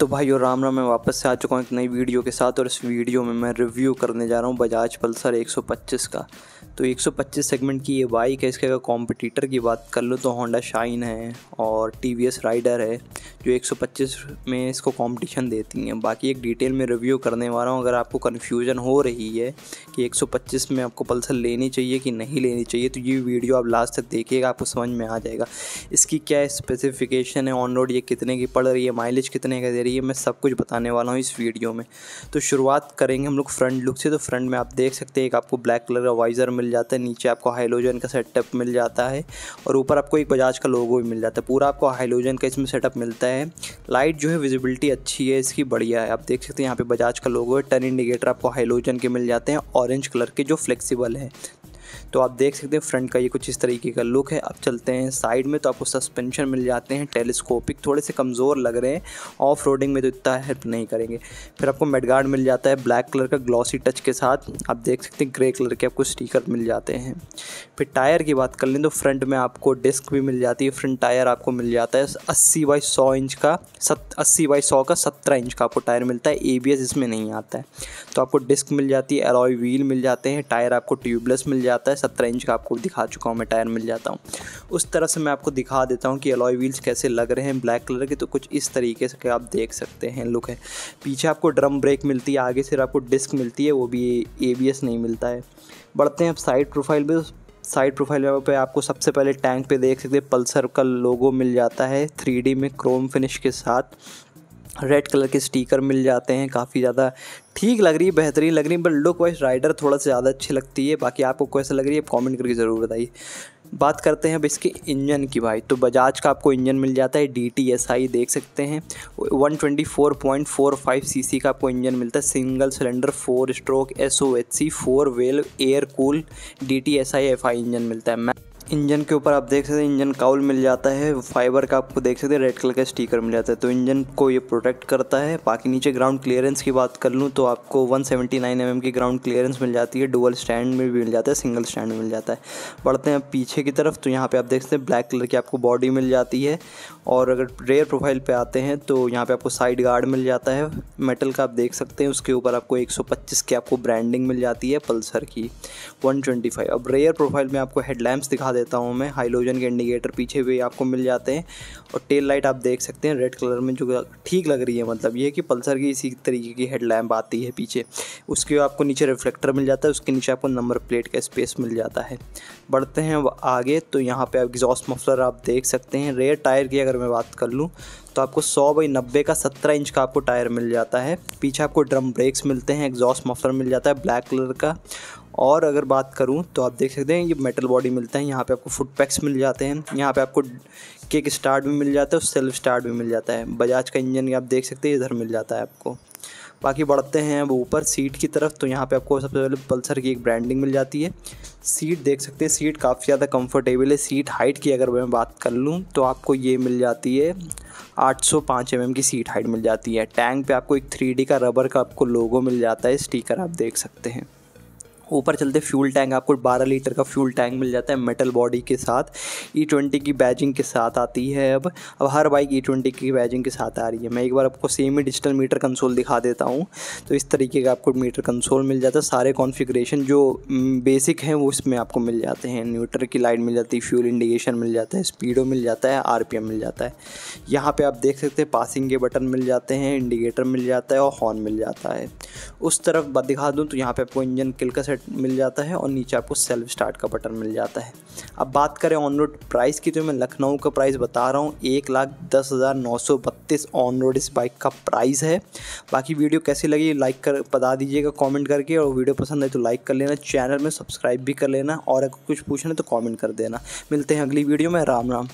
तो भाई और राम राम मैं वापस से आ चुका हूँ एक नई वीडियो के साथ और इस वीडियो में मैं रिव्यू करने जा रहा हूँ बजाज पल्सर 125 का तो 125 सेगमेंट की ये बाइक है इसके अगर कॉम्पिटिटर की बात कर लो तो होंडा शाइन है और टी वी राइडर है जो 125 में इसको कंपटीशन देती हैं बाकी एक डिटेल में रिव्यू करने वाला हूँ अगर आपको कन्फ्यूजन हो रही है कि 125 में आपको पल्सर लेनी चाहिए कि नहीं लेनी चाहिए तो ये वीडियो आप लास्ट तक देखिएगा आपको समझ में आ जाएगा इसकी क्या स्पेसिफिकेशन है ऑन रोड ये कितने की पड़ रही है माइलेज कितने का दे रही है मैं सब कुछ बताने वाला हूँ इस वीडियो में तो शुरुआत करेंगे हम लोग फ्रंट लुक से तो फ्रंट में आप देख सकते हैं एक आपको ब्लैक कलर का वाइज़र मिल मिल जाता है नीचे आपको हाइलोजन का सेटअप मिल जाता है और ऊपर आपको एक बजाज का लोगो भी मिल जाता है पूरा आपको हाइलोजन का इसमें सेटअप मिलता है लाइट जो है विजिबिलिटी अच्छी है इसकी बढ़िया है आप देख सकते हैं यहाँ पे बजाज का लोगो है टर्न इंडिकेटर आपको हाइलोजन के मिल जाते हैं ऑरेंज कलर के जो फ्लेक्सीबल है तो आप देख सकते हैं फ्रंट का ये कुछ इस तरीके का लुक है अब चलते हैं साइड में तो आपको सस्पेंशन मिल जाते हैं टेलीस्कोपिक थोड़े से कमज़ोर लग रहे हैं ऑफ रोडिंग में तो इतना हेल्प नहीं करेंगे फिर आपको मेडगार्ड मिल जाता है ब्लैक कलर का ग्लॉसी टच के साथ आप देख सकते हैं ग्रे कलर के आपको स्टीकर मिल जाते हैं फिर टायर की बात कर लें तो फ्रंट में आपको डिस्क भी मिल जाती है फ्रंट टायर आपको मिल जाता है अस्सी बाई सौ इंच का सत अस्सी बाई सौ का सत्रह इंच का आपको टायर मिलता है ए बी एस इसमें नहीं आता है तो आपको डिस्क मिल जाती है एलॉय व्हील मिल जाते हैं टायर आपको ट्यूबलेस मिल जाता है सत्रह इंच का आपको दिखा चुका हूँ मैं टायर मिल जाता हूँ उस तरह से मैं आपको दिखा देता हूँ कि अलॉय व्हील्स कैसे लग रहे हैं ब्लैक कलर के तो कुछ इस तरीके से आप देख सकते हैं लुक है पीछे आपको ड्रम ब्रेक मिलती है आगे से आपको डिस्क मिलती है वो भी ए नहीं मिलता है बढ़ते हैं आप साइड प्रोफाइल पर साइड प्रोफाइल पे आपको सबसे पहले टैंक पे देख सकते हैं पल्सर का लोगो मिल जाता है थ्री में क्रोम फिनिश के साथ रेड कलर के स्टिकर मिल जाते हैं काफ़ी ज़्यादा ठीक लग रही है बेहतरीन लग रही है बट लुक वाइज राइडर थोड़ा सा ज़्यादा अच्छी लगती है बाकी आपको कैसे लग रही है कमेंट करके ज़रूर बताइए बात करते हैं अब इसके इंजन की भाई तो बजाज का आपको इंजन मिल जाता है डी टी एस आई देख सकते हैं one twenty four four point five C C का आपको इंजन मिलता है single cylinder four stroke S O H C four valve air cool D T S I F I engine मिलता है मैं इंजन के ऊपर आप देख सकते हैं इंजन काउल मिल जाता है फाइबर का आपको देख सकते हैं रेड कलर का स्टीकर मिल जाता है तो इंजन को ये प्रोटेक्ट करता है बाकी नीचे ग्राउंड क्लियरेंस की बात कर लूँ तो आपको 179 सेवेंटी mm की ग्राउंड क्लियरेंस मिल जाती है डुअल स्टैंड में भी मिल जाता है सिंगल स्टैंड में मिल जाता है बढ़ते हैं पीछे की तरफ तो यहाँ पर आप देख सकते हैं ब्लैक कलर की आपको बॉडी मिल जाती है और अगर रेयर प्रोफाइल पर आते हैं तो यहाँ पर आपको साइड गार्ड मिल जाता है मेटल का आप देख सकते हैं उसके ऊपर आपको एक की आपको ब्रांडिंग मिल जाती है पल्सर की वन अब रेयर प्रोफाइल में आपको हेडलैम्प्स दिखा देते देता हूँ मैं हाइलोजन के इंडिकेटर पीछे भी आपको मिल जाते हैं और टेल लाइट आप देख सकते हैं रेड कलर में जो ठीक लग रही है मतलब ये कि पल्सर की इसी तरीके की हेडलैम्प आती है पीछे उसके आपको नीचे रिफ्लेक्टर मिल जाता है उसके नीचे आपको नंबर प्लेट का स्पेस मिल जाता है बढ़ते हैं आगे तो यहाँ पर आप एग्जॉस्ट मफलर आप देख सकते हैं रेयर टायर की अगर मैं बात कर लूँ तो आपको सौ बाई नब्बे का सत्रह इंच का आपको टायर मिल जाता है पीछे आपको ड्रम ब्रेक्स मिलते हैं एग्जॉस्ट मफलर मिल जाता है ब्लैक कलर का और अगर बात करूं तो आप देख सकते हैं ये मेटल बॉडी मिलता है यहाँ पे आपको फुट पैक्स मिल जाते हैं यहाँ पे आपको किक स्टार्ट भी मिल जाता है और सेल्फ स्टार्ट भी मिल जाता है बजाज का इंजन आप देख सकते हैं इधर मिल जाता है आपको बाकी बढ़ते हैं अब ऊपर सीट की तरफ तो यहाँ पे आपको सबसे पहले पल्सर की एक ब्रांडिंग मिल जाती है सीट देख सकते हैं सीट काफ़ी ज़्यादा कंफर्टेबल है सीट हाइट की अगर मैं बात कर लूँ तो आपको ये मिल जाती है 805 सौ mm की सीट हाइट मिल जाती है टैंक पे आपको एक 3D का रबर का आपको लोगो मिल जाता है स्टीकर आप देख सकते हैं ऊपर चलते फ्यूल टैंक आपको 12 लीटर का फ्यूल टैंक मिल जाता है मेटल बॉडी के साथ ई e ट्वेंटी की बैजिंग के साथ आती है अब अब हर बाइक ई e ट्वेंटी की बैजिंग के साथ आ रही है मैं एक बार आपको सेम ही डिजिटल मीटर कंसोल दिखा देता हूँ तो इस तरीके का आपको मीटर कंसोल मिल जाता है सारे कॉन्फ़िगरेशन जो बेसिक mm, हैं वो इसमें आपको मिल जाते हैं न्यूटर की लाइट मिल जाती है फ्यूल इंडिकेशन मिल जाता है स्पीडो मिल जाता है आर मिल जाता है यहाँ पर आप देख सकते हैं पासिंग के बटन मिल जाते हैं इंडिकेटर मिल जाता है और हॉर्न मिल जाता है उस तरफ दिखा दूँ तो यहाँ पे आपको इंजन किल का सेट मिल जाता है और नीचे आपको सेल्फ स्टार्ट का बटन मिल जाता है अब बात करें ऑन रोड प्राइस की तो मैं लखनऊ का प्राइस बता रहा हूँ एक लाख दस हज़ार नौ सौ बत्तीस ऑन रोड इस बाइक का प्राइस है बाकी वीडियो कैसी लगी लाइक कर बता दीजिएगा कॉमेंट करके और वीडियो पसंद है तो लाइक कर लेना चैनल में सब्सक्राइब भी कर लेना और अगर कुछ पूछना है तो कॉमेंट कर देना मिलते हैं अगली वीडियो में राम राम